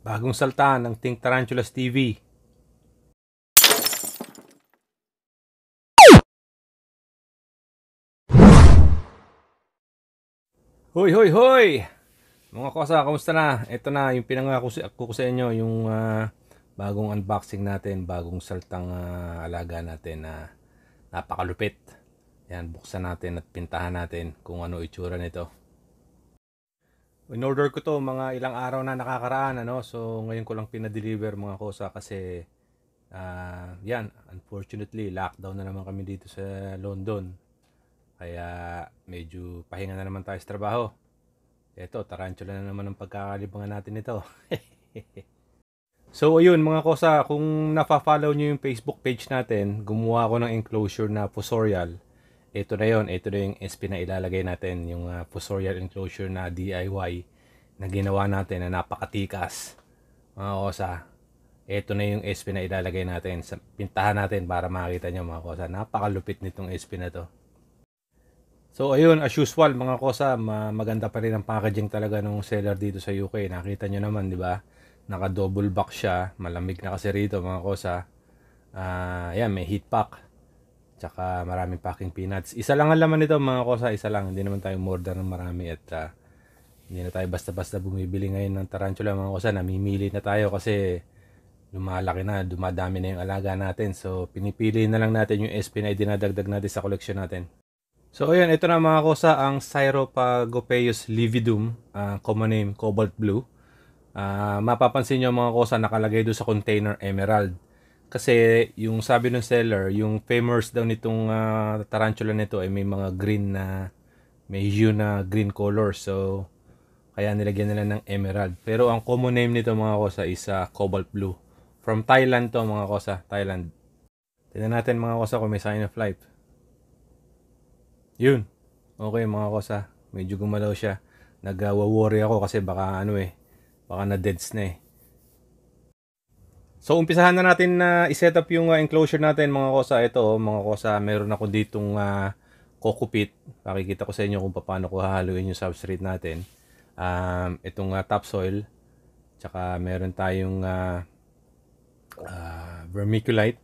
Bagong saltaan ng Think Tarantulas TV. Hoy, hoy, hoy! Mga kosa, kamusta na? Ito na, yung pinangako ko sa inyo, yung uh, bagong unboxing natin, bagong saltang uh, alaga natin na uh, napakalupit. Yan, buksan natin at pintahan natin kung ano itsura nito in-order ko to mga ilang araw na nakakaraan ano. So ngayon ko lang pina-deliver mga kosa kasi uh, yan, unfortunately lockdown na naman kami dito sa London. Kaya medyo pahinga na naman tayo sa trabaho. Eto, tarantula na naman ang pagkakalibangan natin ito. so ayun mga kosa, kung nafa-follow nyo yung Facebook page natin, gumawa ako ng enclosure na fusorial ito na yon ito na yung SP na ilalagay natin yung uh, ah, fusorial enclosure na DIY na ginawa natin na napakatikas mga kosa ito na yung SP na ilalagay natin sa pintahan natin para makita nyo mga kosa napakalupit nitong SP na to So ayun, as usual mga kosa, maganda pa rin ang packaging talaga ng seller dito sa UK. Nakita nyo naman, di ba? Naka double back siya. Malamig na kasi rito mga kosa. Uh, ah, yan, may heat pack. Tsaka maraming packing peanuts. Isa lang ang laman nito mga kosa, isa lang. Hindi naman tayo umorder ng marami at uh, hindi na tayo basta-basta bumibili ngayon ng tarantula mga kosa. Namimili na tayo kasi lumalaki na, dumadami na yung alaga natin. So pinipili na lang natin yung SP na idinadagdag natin sa koleksyon natin. So ayun, ito na mga kosa ang Cyropagopeus lividum, uh, common name Cobalt Blue. Uh, mapapansin nyo mga kosa nakalagay doon sa container Emerald. Kasi yung sabi ng seller, yung famous daw nitong uh, tarantula nito ay may mga green na may hue na green color. So kaya nilagyan nila ng emerald. Pero ang common name nito mga kosa is uh, cobalt blue. From Thailand to mga kosa, Thailand. Tingnan natin mga kosa kung may sign of life. Yun. Okay mga kosa, medyo gumalaw siya. Nag-worry ako kasi baka ano eh, baka na deads na eh. So, umpisahan na natin na uh, i-set up yung uh, enclosure natin mga kosa. Ito, oh, mga kosa, meron ako ditong uh, ah, kokupit. Pakikita ko sa inyo kung paano ko hahaluin yung substrate natin. Um, itong uh, topsoil. Tsaka meron tayong uh, uh, vermiculite.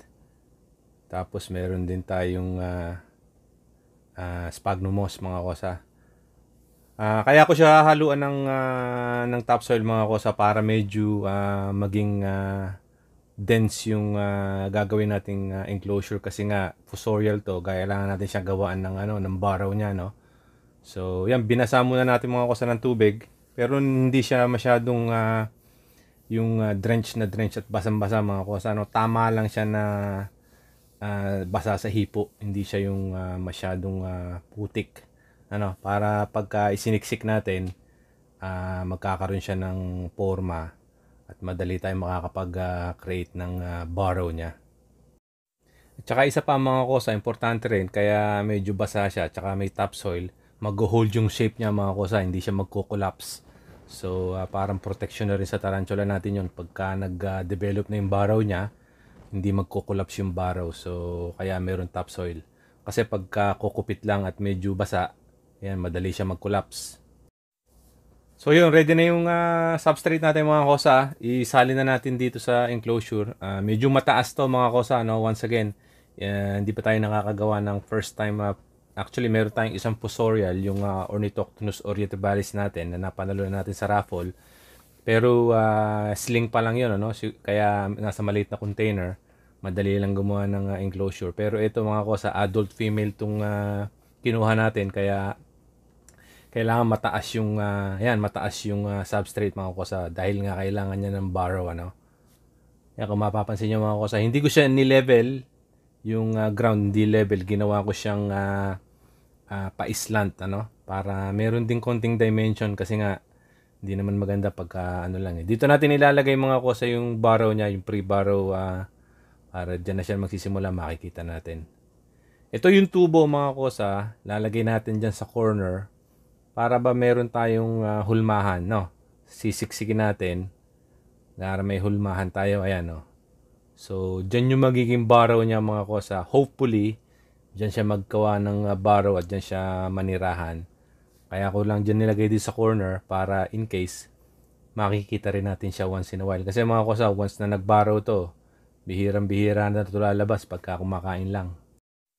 Tapos meron din tayong uh, uh, sphagnum moss mga kosa. Uh, kaya ko siya haluan ng uh, ng topsoil mga kosa para medyo uh, maging uh, dense yung uh, gagawin nating uh, enclosure kasi nga fossorial to kailangan natin siyang gawaan ng ano ng barrow niya no so yan binasa muna natin mga kusa ng tubig pero hindi siya masyadong uh, yung uh, drench na drench at basang-basa mga kusa ano tama lang siya na uh, basa sa hipo hindi siya yung uh, masyadong uh, putik ano para pagka isiniksik natin uh, magkakaroon siya ng forma at madali tayong makakapag-create ah, ng uh, borrow niya. At saka isa pa mga kosa, importante rin kaya medyo basa siya at saka may topsoil, mag-hold yung shape niya mga kosa, hindi siya magko-collapse. So uh, parang protection na rin sa tarantula natin yon pagka nag-develop na yung barrow niya, hindi magko-collapse yung barrow. So kaya meron topsoil. Kasi pagka kukupit lang at medyo basa, yan, madali siya mag-collapse. So yun, ready na yung uh, substrate natin mga kosa. Isali na natin dito sa enclosure. Uh, medyo mataas to mga kosa. No? Once again, uh, hindi pa tayo nakakagawa ng first time. Uh, actually, meron tayong isang fusorial, yung uh, Ornithoctonus orientalis natin na napanalo natin sa raffle. Pero uh, sling pa lang yun. Ano? Kaya nasa maliit na container, madali lang gumawa ng uh, enclosure. Pero ito mga kosa, adult female tong uh, kinuha natin. Kaya kailangan mataas yung uh, yan mataas yung uh, substrate mga kosa dahil nga kailangan niya ng borrow ano yan kung mapapansin niyo mga kosa hindi ko siya ni-level yung uh, ground hindi level ginawa ko siyang uh, uh, pa-slant ano para meron din konting dimension kasi nga hindi naman maganda pagka ano lang eh. Dito natin ilalagay mga kosa yung borrow niya, yung pre-borrow uh, para dyan na siya magsisimula makikita natin. Ito yung tubo mga kosa, lalagay natin dyan sa corner para ba meron tayong uh, hulmahan, no? Sisiksikin natin para may hulmahan tayo, ayan, no? Oh. So, dyan yung magiging borrow niya mga kosa. Hopefully, dyan siya magkawa ng uh, borrow at dyan siya manirahan. Kaya ko lang dyan nilagay din sa corner para in case makikita rin natin siya once in a while. Kasi mga kosa, once na nag-borrow to, bihirang-bihira na ito lalabas pagka kumakain lang.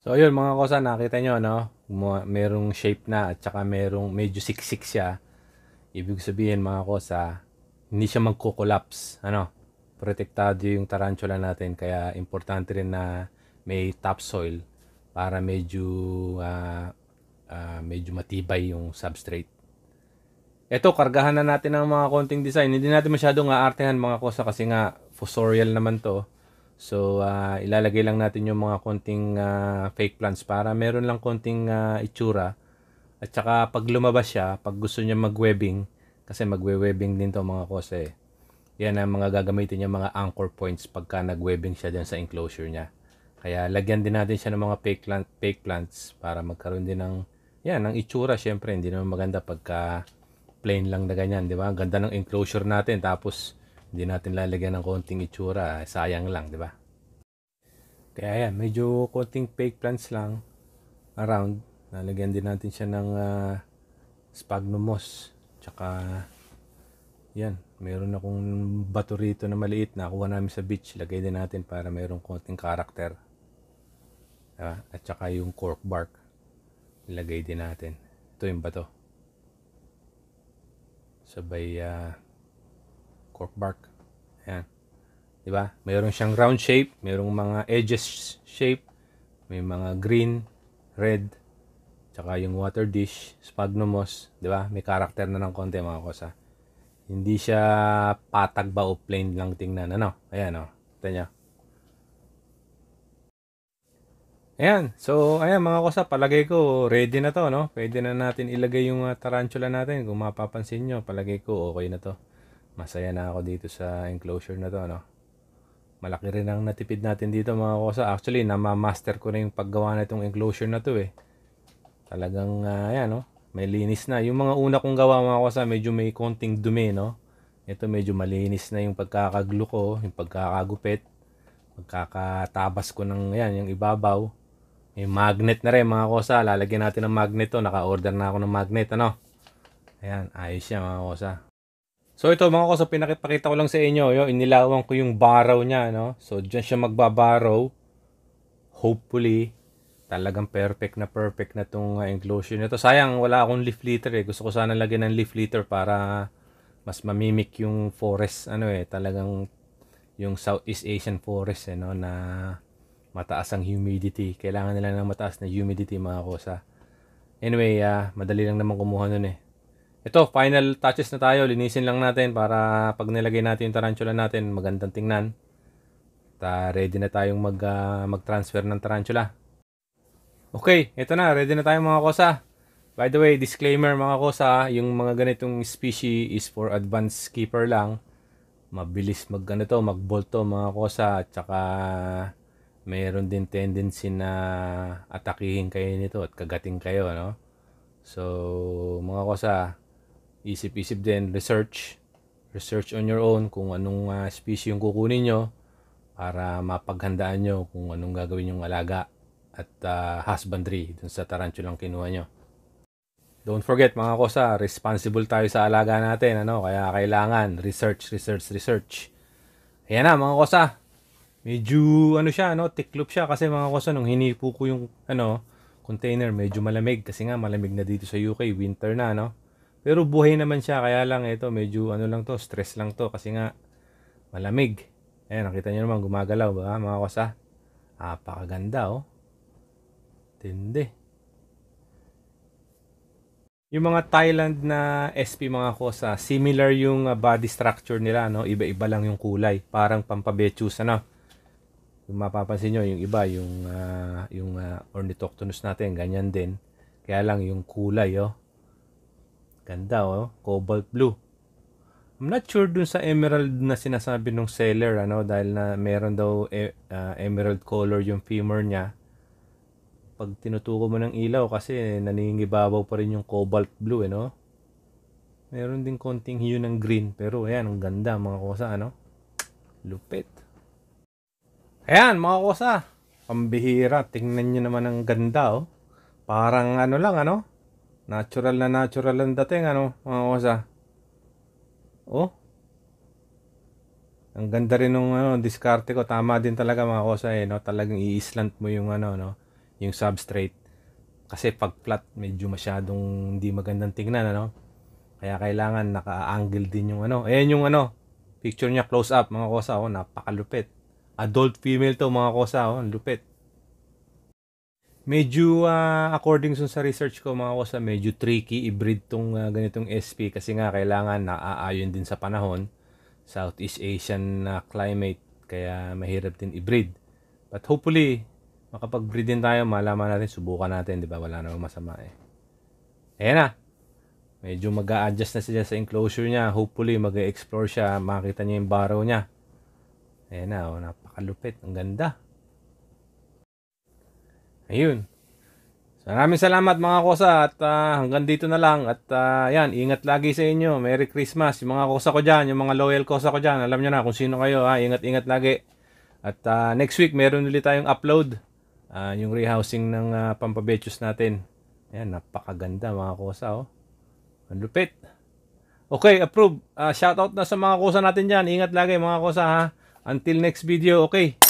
So, ayun mga kosa, nakita nyo, no? merong shape na at saka merong medyo siksik siya. Ibig sabihin mga kosa, hindi siya magko-collapse. Ano? Protektado yung tarantula natin kaya importante rin na may topsoil para medyo uh, uh, medyo matibay yung substrate. Ito, kargahan na natin ng mga konting design. Hindi natin masyadong aartehan mga kosa kasi nga fossorial naman to. So, uh, ilalagay lang natin yung mga konting uh, fake plants para meron lang konting uh, itsura. At saka pag lumabas siya, pag gusto niya mag-webbing, kasi magwe-webbing din to mga kose. Eh. Yan ang mga gagamitin niya mga anchor points pagka nag-webbing siya dyan sa enclosure niya. Kaya lagyan din natin siya ng mga fake, plant, fake plants para magkaroon din ng, yan, ng itsura syempre. Hindi naman maganda pagka plain lang na ganyan, di ba? ganda ng enclosure natin. Tapos, hindi natin lalagyan ng konting itsura ah, sayang lang di ba kaya yan medyo konting fake plants lang around lalagyan din natin siya ng uh, ah, sphagnum moss tsaka yan meron akong bato rito na maliit na kuha namin sa beach lagay din natin para mayroong konting karakter diba? at tsaka yung cork bark lagay din natin ito yung bato sabay uh, cork bark. Ayan. 'Di ba? Meron siyang round shape, merong mga edges shape, may mga green, red, tsaka yung water dish, sphagnumos, 'di ba? May character na ng konti mga kosa. Hindi siya patag ba o plain lang tingnan, ano? Ayan oh. Kita niya. Ayan. So, ayan mga kosa, palagay ko ready na to, no? Pwede na natin ilagay yung ah, tarantula natin. Kung mapapansin nyo, palagay ko okay na to masaya na ako dito sa enclosure na to no malaki rin ang natipid natin dito mga kosa actually namamaster ko na yung paggawa na itong enclosure na to eh talagang uh, ah, yan no may linis na yung mga una kong gawa mga kosa medyo may konting dumi no ito medyo malinis na yung pagkakaglo ko yung pagkakagupit pagkakatabas ko ng yan yung ibabaw may magnet na rin mga kosa lalagyan natin ng magnet to naka order na ako ng magnet ano ayan ayos siya mga kosa So ito mga ko, kasap, pinakipakita ko lang sa inyo. Yo, inilawang ko yung barrow niya. No? So diyan siya magbabarrow. Hopefully, talagang perfect na perfect na tong ah, enclosure nito. Sayang, wala akong leaf litter eh. Gusto ko sana lagyan ng leaf litter para mas mamimic yung forest. Ano eh, talagang yung Southeast Asian forest eh, no? na mataas ang humidity. Kailangan nila ng mataas na humidity mga kosa. Anyway, uh, madali lang naman kumuha nun eh. Ito, final touches na tayo. Linisin lang natin para pag nilagay natin yung tarantula natin, magandang tingnan. Ta ready na tayong mag, uh, mag-transfer ng tarantula. Okay, ito na. Ready na tayong mga kosa. By the way, disclaimer mga kosa, yung mga ganitong species is for advanced keeper lang. Mabilis mag ano mag-bolt mga kosa. At saka mayroon din tendency na atakihin kayo nito at kagating kayo. No? So, mga kosa, Isip-isip din, research. Research on your own kung anong uh, species yung kukunin nyo para mapaghandaan nyo kung anong gagawin yung alaga at uh, husbandry dun sa tarantulang kinuha nyo. Don't forget mga kosa, responsible tayo sa alaga natin. Ano? Kaya kailangan research, research, research. Ayan na mga kosa. Medyo ano siya, no? tiklop siya kasi mga kosa nung hinipo ko yung ano, container medyo malamig kasi nga malamig na dito sa UK winter na no pero buhay naman siya, kaya lang ito, medyo ano lang to, stress lang to kasi nga malamig. Ayan, nakita niyo naman gumagalaw ba mga kosa? Apakaganda oh. Tindi. Yung mga Thailand na SP mga kosa, similar yung ah, body structure nila, no? Iba-iba lang yung kulay, parang pampabechus ano. Kung mapapansin nyo, yung iba, yung, uh, yung uh, ah, ornithoctonus natin, ganyan din. Kaya lang yung kulay, oh, Ganda oh, cobalt blue. I'm not sure dun sa emerald na sinasabi nung seller ano dahil na meron daw uh, emerald color yung femur niya. Pag tinutuko mo ng ilaw kasi naningibabaw pa rin yung cobalt blue eh no. Meron din konting hue ng green pero ayan ang ganda mga kosa ano. Lupit. Ayan mga kosa. Pambihira. Tingnan niyo naman ang ganda oh. Parang ano lang ano Natural na natural ang dating ano mga kawasa. Ah. Oh. Ang ganda rin ng ano, diskarte ko. Tama din talaga mga kawasa eh. No? Talagang i-slant mo yung ano, no? yung substrate. Kasi pag flat medyo masyadong hindi magandang tingnan ano. Kaya kailangan naka-angle din yung ano. Ayan yung ano. Picture niya close up mga kosa. Ah, oh, napakalupit. Adult female to mga kosa. Ah, oh, lupit medyo uh, according sa research ko mga kosa, ah, medyo tricky i-breed tong uh, ganitong SP kasi nga kailangan naaayon din sa panahon, Southeast Asian uh, climate kaya mahirap din i-breed. But hopefully makapag-breed din tayo, malaman natin, subukan natin, 'di ba? Wala namang masama eh. Ayan na. Medyo mag-a-adjust na siya sa enclosure niya. Hopefully mag-explore siya, makita niya yung barrow niya. Ayan na, oh, napakalupit. Ang ganda. Ayun. So, maraming salamat mga kosa at uh, hanggang dito na lang. At uh, yan, ingat lagi sa inyo. Merry Christmas. Yung mga kosa ko dyan, yung mga loyal kosa ko dyan, alam nyo na kung sino kayo ha. Ingat-ingat lagi. At uh, next week, meron ulit tayong upload. Uh, yung rehousing ng uh, pampabechos natin. Ayan, napakaganda mga kosa oh. Ang lupit. Okay, approve. Uh, shoutout na sa mga kosa natin dyan. Ingat lagi mga kosa ha. Until next video, okay.